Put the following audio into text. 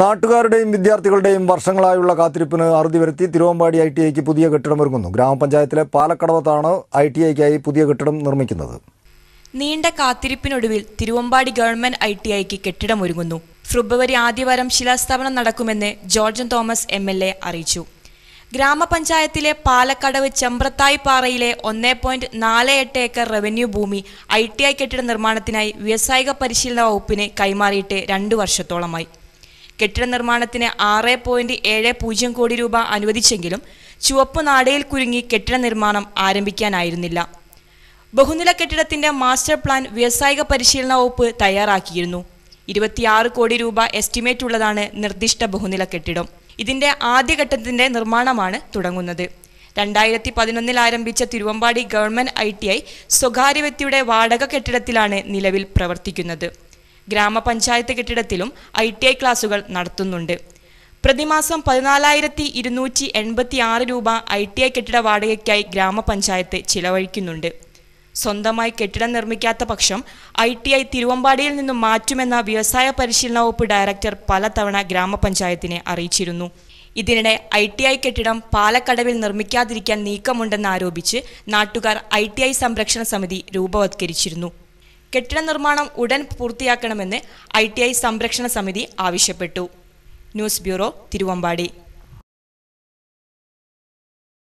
നാട്ടുകാരുടെയും വിദ്യാർത്ഥികളുടെയും വർഷങ്ങളായുള്ള കാത്തിരിപ്പിന് അറുതി വരുത്തി തിരുവമ്പാടി ഐ ടി ഐക്ക് പുതിയ കെട്ടിടം ഒരുങ്ങുന്നു ഗ്രാമപഞ്ചായത്തിലെ പാലക്കടവത്താണ് ഐ ടി ഐക്കായി പുതിയ കെട്ടിടം നിർമ്മിക്കുന്നത് നീണ്ട കാത്തിരിപ്പിനൊടുവിൽ തിരുവമ്പാടി ഗവൺമെന്റ് ഐ ടി ഐക്ക് കെട്ടിടമൊരുങ്ങുന്നു ഫെബ്രുവരി ആദ്യവാരം ശിലാസ്ഥാപനം നടക്കുമെന്ന് George Thomas M L A അറിയിച്ചു ഗ്രാമപഞ്ചായത്തിലെ പാലക്കടവ് ചെമ്പ്രത്തായി പാറയിലെ ഒന്നേ പോയിന്റ് നാല് എട്ട് ഏക്കർ റവന്യൂ ഭൂമി ഐ ടി ഐ കെട്ടിട നിർമ്മാണത്തിനായി വ്യാവസായിക പരിശീലന വകുപ്പിന് കൈമാറിയിട്ട് രണ്ടു വർഷത്തോളമായി കെട്ടിട നിർമ്മാണത്തിന് ആറ് പോയിന്റ് ഏഴ് പൂജ്യം കോടി രൂപ അനുവദിച്ചെങ്കിലും ചുവപ്പ് നാടയിൽ കുരുങ്ങി കെട്ടിട നിർമ്മാണം ആരംഭിക്കാനായിരുന്നില്ല ബഹുനില കെട്ടിടത്തിന്റെ മാസ്റ്റർ പ്ലാൻ വ്യവസായിക പരിശീലന വകുപ്പ് തയ്യാറാക്കിയിരുന്നു ഇരുപത്തിയാറ് കോടി രൂപ എസ്റ്റിമേറ്റ് ഉള്ളതാണ് നിർദ്ദിഷ്ട ബഹുനില കെട്ടിടം ഇതിന്റെ ആദ്യഘട്ടത്തിന്റെ നിർമ്മാണമാണ് തുടങ്ങുന്നത് രണ്ടായിരത്തി പതിനൊന്നിൽ ആരംഭിച്ച തിരുവമ്പാടി ഗവൺമെന്റ് ഐ സ്വകാര്യ വ്യക്തിയുടെ വാടക കെട്ടിടത്തിലാണ് നിലവിൽ പ്രവർത്തിക്കുന്നത് ഗ്രാമപഞ്ചായത്ത് കെട്ടിടത്തിലും ഐ ടി ഐ ക്ലാസുകൾ നടത്തുന്നുണ്ട് പ്രതിമാസം പതിനാലായിരത്തി ഇരുന്നൂറ്റി എൺപത്തി ആറ് രൂപ ഐ ടി ഐ കെട്ടിട വാടകയ്ക്കായി ഗ്രാമപഞ്ചായത്ത് ചിലവഴിക്കുന്നുണ്ട് സ്വന്തമായി കെട്ടിടം നിർമ്മിക്കാത്ത പക്ഷം ഐ ടി ഐ തിരുവമ്പാടിയിൽ നിന്നും മാറ്റുമെന്ന വ്യവസായ പരിശീലന വകുപ്പ് ഡയറക്ടർ പലതവണ ഗ്രാമപഞ്ചായത്തിനെ അറിയിച്ചിരുന്നു ഇതിനിടെ ഐ ടി ഐ കെട്ടിടം പാലക്കടവിൽ നിർമ്മിക്കാതിരിക്കാൻ നീക്കമുണ്ടെന്ന് ആരോപിച്ച് നാട്ടുകാർ ഐ ടി ഐ സംരക്ഷണ സമിതി രൂപവത്കരിച്ചിരുന്നു കെട്ടിട നിർമ്മാണം ഉടൻ പൂർത്തിയാക്കണമെന്ന് ഐ സംരക്ഷണ സമിതി ആവശ്യപ്പെട്ടു ന്യൂസ് ബ്യൂറോ തിരുവമ്പാടി